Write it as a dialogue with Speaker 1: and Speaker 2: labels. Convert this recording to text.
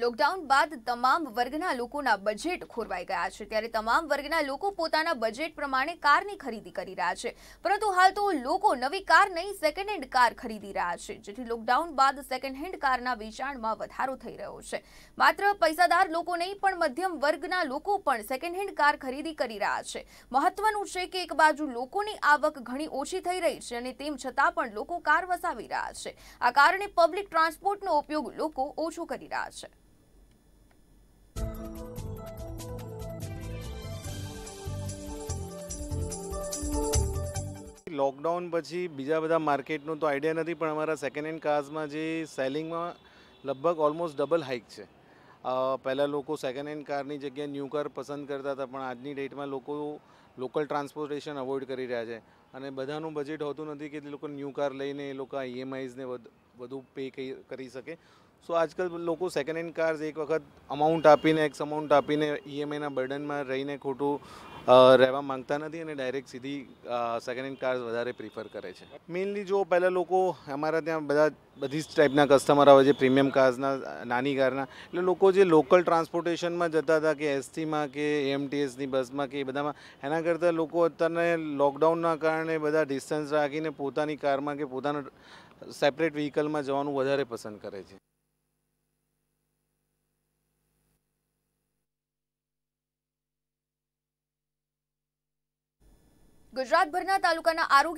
Speaker 1: lockdown બાદ તમામ વર્ગના લોકોના બજેટ ખોરવાઈ ગયા છે ત્યારે તમામ વર્ગના લોકો પોતાના બજેટ પ્રમાણે કારની ખરીદી કરી રહ્યા છે પરંતુ હાલ તો લોકો નવી કાર નહીં સેકન્ડ હેન્ડ કાર ખરીદી રહ્યા છે જેથી લોકડાઉન બાદ સેકન્ડ હેન્ડ કારના વેચાણમાં વધારો થઈ રહ્યો છે માત્ર પૈસાદાર લોકો નહીં પણ મધ્યમ વર્ગના લોકો પણ સેકન્ડ હેન્ડ કાર ખરીદી કરી રહ્યા છે મહત્વનું છે કે એક બાજુ લોકોની આવક ઘણી ઓછી થઈ રહી છે અને તેમ છતાં પણ લોકો કાર વસાવી રહ્યા છે આ કારણે પબ્લિક ટ્રાન્સપોર્ટનો ઉપયોગ લોકો ઓછો કરી રહ્યા છે
Speaker 2: લોકડાઉન પછી બીજા બધા માર્કેટનું તો આઈડિયા નથી પણ અમારા સેકન્ડ હેન્ડ કાર્સમાં જે સેલિંગમાં લગભગ ઓલમોસ્ટ ડબલ હાઇક છે પહેલાં લોકો સેકન્ડ હેન્ડ કારની જગ્યાએ ન્યૂ કાર પસંદ કરતા હતા પણ આજની ડેટમાં લોકો લોકલ ટ્રાન્સપોર્ટેશન અવોઇડ કરી રહ્યા છે અને બધાનું બજેટ હોતું નથી કે તે લોકો ન્યૂ કાર લઈને એ લોકો ઈએમઆઈઝને વધુ પે કરી શકે સો આજકાલ લોકો સેકન્ડ હેન્ડ કાર્સ એક વખત અમાઉન્ટ આપીને એક્સ અમાઉન્ટ આપીને ઈએમઆઈના e બર્ડનમાં રહીને ખોટું રહેવા માંગતા નથી અને ડાયરેક્ટ સીધી સેકન્ડ હેન્ડ કાર્સ વધારે પ્રિફર કરે છે મેઇનલી જો પહેલાં લોકો અમારા ત્યાં બધા બધી જ ટાઈપના કસ્ટમર આવે છે પ્રીમિયમ કાર્સના નાની કારના એટલે લોકો જે લોકલ ટ્રાન્સપોર્ટેશનમાં જતા હતા કે એસટીમાં કે એમટીએસની બસમાં કે એ બધામાં એના કરતાં લોકો અત્યારને લોકડાઉનના કારણે બધા ડિસ્ટન્સ રાખીને પોતાની કારમાં કે પોતાના સેપરેટ વ્હીકલમાં જવાનું વધારે પસંદ કરે છે
Speaker 1: ગુજરાતભરના તાલુકાના આરોગ્ય